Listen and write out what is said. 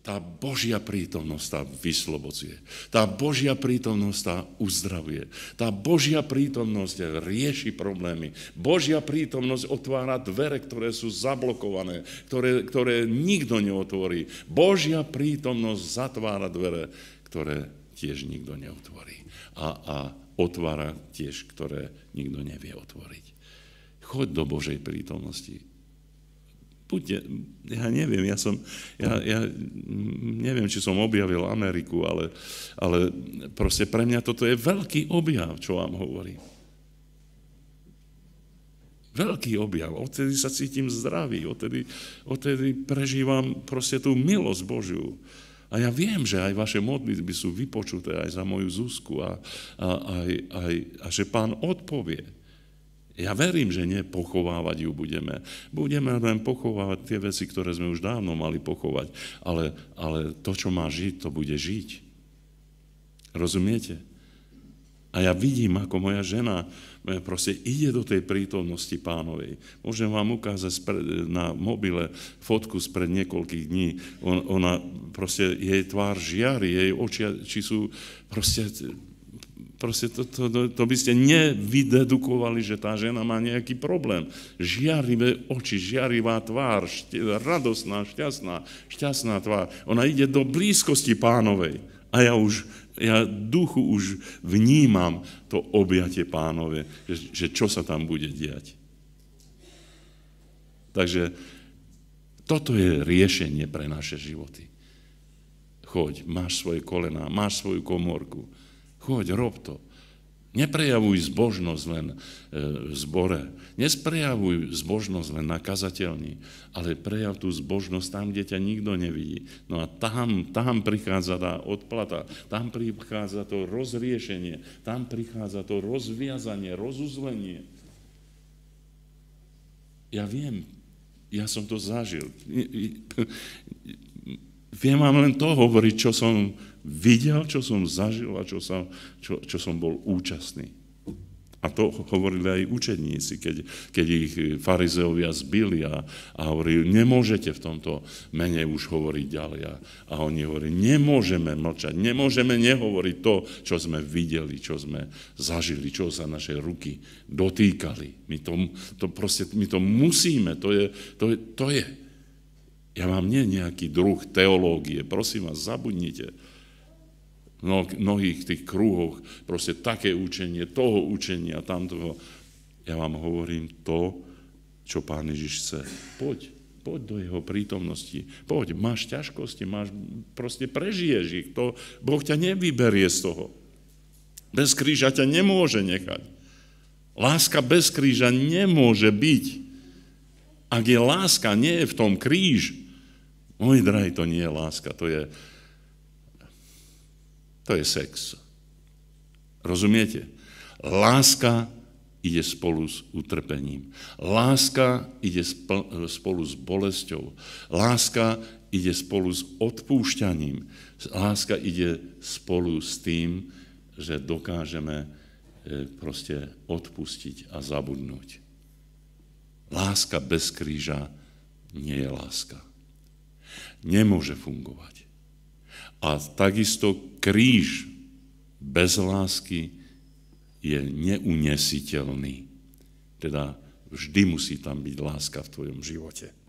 tá Božia prítomnosť tá vyslobodzuje. Tá Božia prítomnosť tá uzdravuje. Tá Božia prítomnosť rieši problémy. Božia prítomnosť otvára dvere, ktoré sú zablokované, ktoré, ktoré nikto neotvorí. Božia prítomnosť zatvára dvere, ktoré tiež nikto neotvorí. A, a otvára tiež, ktoré nikto nevie otvoriť. Choď do Božej prítomnosti buďte, ja neviem, ja som, ja, ja neviem, či som objavil Ameriku, ale, ale proste pre mňa toto je veľký objav, čo vám hovorím. Veľký objav. Odtedy sa cítim zdravý, odtedy, odtedy prežívam proste tú milosť Božiu. A ja viem, že aj vaše modlitby sú vypočuté aj za moju zúsku a, a, aj, aj, a že pán odpovie. Ja verím, že nepochovávať ju budeme. Budeme len pochovávať tie veci, ktoré sme už dávno mali pochovať. Ale, ale to, čo má žiť, to bude žiť. Rozumiete? A ja vidím, ako moja žena e, proste ide do tej prítomnosti pánovej. Môžem vám ukázať e, na mobile fotku spred niekoľkých dní. Ona proste, jej tvár žiari, jej oči, či sú proste Proste to, to, to, to by ste nevydedukovali, že tá žena má nejaký problém. Žiarivé oči, žiarivá tvár, šť, radosná, šťastná, šťastná tvár. Ona ide do blízkosti pánovej. A ja už, ja duchu už vnímam to objatie pánove, že, že čo sa tam bude diať. Takže toto je riešenie pre naše životy. Choď, máš svoje kolená, máš svoju komorku. Choď, rob to. Neprejavuj zbožnosť len e, v zbore. Nesprejavuj zbožnosť len na kazateľni, ale prejav tú zbožnosť tam, kde ťa nikto nevidí. No a tam, tam prichádza tá odplata, tam prichádza to rozriešenie, tam prichádza to rozviazanie, rozuzlenie. Ja viem, ja som to zažil. Viem vám len to hovoriť, čo som videl, čo som zažil a čo som, čo, čo som bol účastný. A to hovorili aj učeníci, keď, keď ich farizeovia zbili a, a hovorili, nemôžete v tomto mene už hovoriť ďalej. A, a oni hovorili, nemôžeme mlčať, nemôžeme nehovoriť to, čo sme videli, čo sme zažili, čo sa naše ruky dotýkali. My to, to proste, my to musíme, to je, to je, to je ja vám nie nejaký druh teológie, prosím vás, zabudnite. V no, mnohých tých krúhoch proste také učenie, toho učenia, tamtoho. Ja vám hovorím to, čo Pán Ježiš chce. Poď, poď do jeho prítomnosti. Poď, máš ťažkosti, máš, proste prežiješ ich. To, boh ťa nevyberie z toho. Bez kríža ťa nemôže nechať. Láska bez kríža nemôže byť. Ak je láska, nie je v tom kríž. Môj drahý, to nie je láska, to je, to je sex. Rozumiete? Láska ide spolu s utrpením. Láska ide spolu s bolesťou. Láska ide spolu s odpúšťaním. Láska ide spolu s tým, že dokážeme e, proste odpustiť a zabudnúť. Láska bez kríža nie je láska. Nemôže fungovať. A takisto kríž bez lásky je neunesiteľný. Teda vždy musí tam byť láska v tvojom živote.